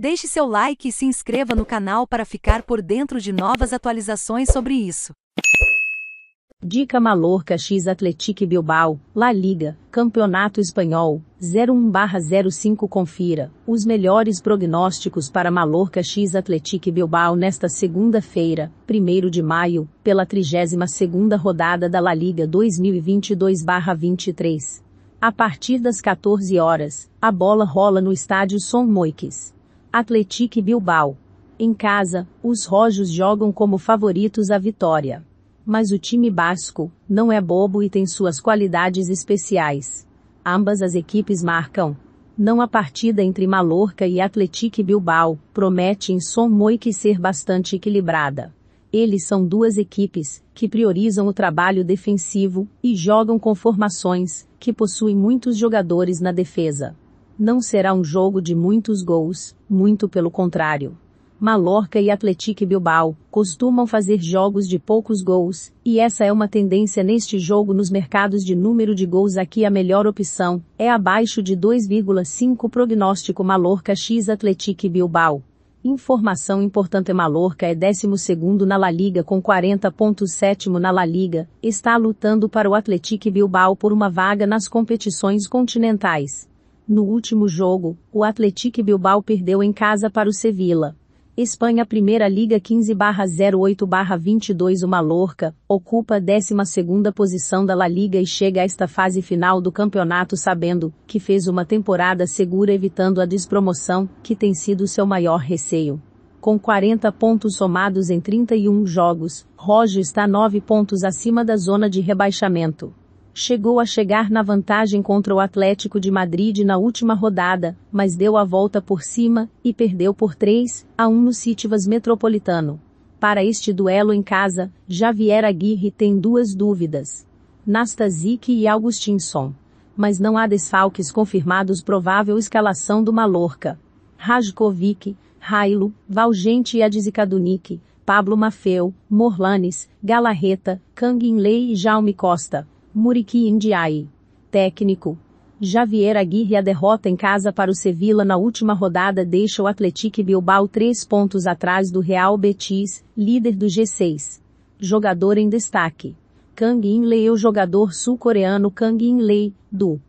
Deixe seu like e se inscreva no canal para ficar por dentro de novas atualizações sobre isso. Dica Malorca X Atletic Bilbao, La Liga, Campeonato Espanhol, 01/05 Confira os melhores prognósticos para Malorca X Atletic Bilbao nesta segunda-feira, 1 de maio, pela 32ª rodada da La Liga 2022/23. A partir das 14 horas, a bola rola no estádio Son Moix. Atletique Bilbao. Em casa, os rojos jogam como favoritos à vitória. Mas o time basco não é bobo e tem suas qualidades especiais. Ambas as equipes marcam. Não a partida entre Mallorca e Atletique Bilbao promete em som moique ser bastante equilibrada. Eles são duas equipes que priorizam o trabalho defensivo e jogam com formações que possuem muitos jogadores na defesa. Não será um jogo de muitos gols, muito pelo contrário. Mallorca e Atlético Bilbao costumam fazer jogos de poucos gols, e essa é uma tendência neste jogo nos mercados de número de gols aqui a melhor opção é abaixo de 2,5 prognóstico Mallorca x Atlético Bilbao. Informação importante Mallorca é 12 na La Liga com 40.7 na La Liga, está lutando para o Atlético Bilbao por uma vaga nas competições continentais. No último jogo, o Athletic Bilbao perdeu em casa para o Sevilla. Espanha Primeira Liga 15/08/22 O Mallorca ocupa a 12ª posição da La Liga e chega a esta fase final do campeonato sabendo que fez uma temporada segura evitando a despromoção, que tem sido seu maior receio. Com 40 pontos somados em 31 jogos, Roger está 9 pontos acima da zona de rebaixamento chegou a chegar na vantagem contra o Atlético de Madrid na última rodada, mas deu a volta por cima e perdeu por 3 a 1 no Citivas Metropolitano. Para este duelo em casa, Javier Aguirre tem duas dúvidas. Nastasic e Augustinson. Mas não há desfalques confirmados provável escalação do Malorca. Rajkovic, Railo, Valgente e Adzikadunik, Pablo Mafeu, Morlanes, Galarreta, Kang Inley e Jaume Costa. Muriqui Indiai. Técnico. Javier Aguirre a derrota em casa para o Sevilla na última rodada deixa o Atlético Bilbao três pontos atrás do Real Betis, líder do G6. Jogador em destaque. Kang In-Lei o jogador sul-coreano Kang In-Lei, do